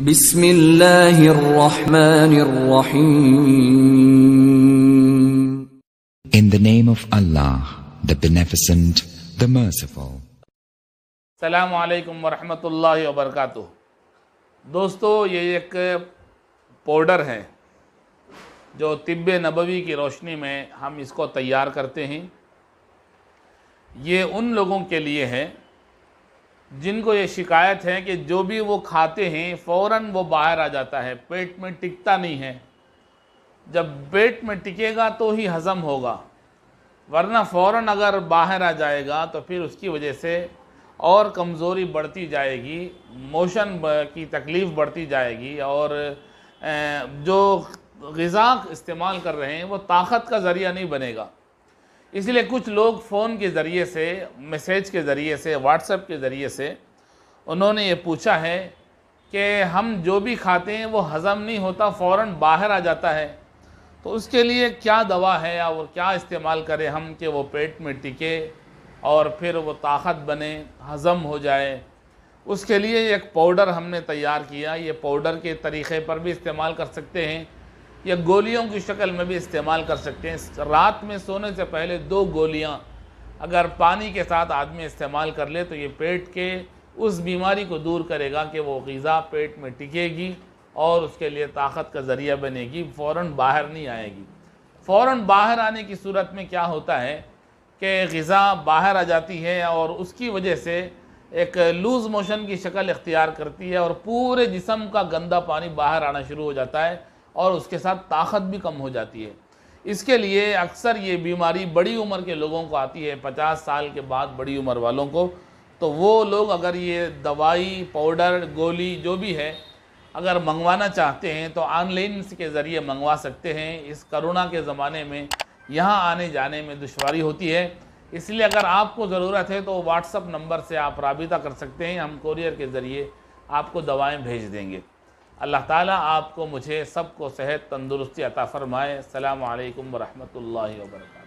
Bismillahirrahmanirrahim. In the name of Allah, the Beneficent, the Merciful. सलाम अलैकुम वरहमतुल्लाहि वबरकातुह दोस्तों ये एक पाउडर है जो तिब नबवी की रोशनी में हम इसको तैयार करते हैं ये उन लोगों के लिए है जिनको ये शिकायत है कि जो भी वो खाते हैं फ़ौर वो बाहर आ जाता है पेट में टिकता नहीं है जब पेट में टिकेगा तो ही हज़म होगा वरना फ़ौर अगर बाहर आ जाएगा तो फिर उसकी वजह से और कमज़ोरी बढ़ती जाएगी मोशन की तकलीफ़ बढ़ती जाएगी और जो गज़ा इस्तेमाल कर रहे हैं वो ताकत का ज़रिया नहीं बनेगा इसलिए कुछ लोग फ़ोन के ज़रिए से मैसेज के ज़रिए से व्हाट्सएप के ज़रिए से उन्होंने ये पूछा है कि हम जो भी खाते हैं वो हज़म नहीं होता फ़ौर बाहर आ जाता है तो उसके लिए क्या दवा है या वो क्या इस्तेमाल करें हम कि वो पेट में टिके और फिर वो ताकत बने हज़म हो जाए उसके लिए एक पाउडर हमने तैयार किया ये पाउडर के तरीक़े पर भी इस्तेमाल कर सकते हैं या गोलियों की शक्ल में भी इस्तेमाल कर सकते हैं रात में सोने से पहले दो गोलियाँ अगर पानी के साथ आदमी इस्तेमाल कर ले तो ये पेट के उस बीमारी को दूर करेगा कि वो गज़ा पेट में टिकेगी और उसके लिए ताकत का ज़रिया बनेगी फ़ौर बाहर नहीं आएगी फ़ौर बाहर आने की सूरत में क्या होता है कि गज़ा बाहर आ जाती है और उसकी वजह से एक लूज़ मोशन की शक्ल इख्तियार करती है और पूरे जिसम का गंदा पानी बाहर आना शुरू हो जाता है और उसके साथ ताकत भी कम हो जाती है इसके लिए अक्सर ये बीमारी बड़ी उम्र के लोगों को आती है पचास साल के बाद बड़ी उम्र वालों को तो वो लोग अगर ये दवाई पाउडर गोली जो भी है अगर मंगवाना चाहते हैं तो ऑनलाइन के ज़रिए मंगवा सकते हैं इस करोना के ज़माने में यहाँ आने जाने में दुशारी होती है इसलिए अगर आपको ज़रूरत है तो व्हाट्सअप नंबर से आप रबिता कर सकते हैं हम कोरियर के ज़रिए आपको दवाएं भेज देंगे अल्लाह ताला आपको मुझे सबको सेहत तंदुरुस्ती अता फ़रमाए अल्लाम वरहमल वर्क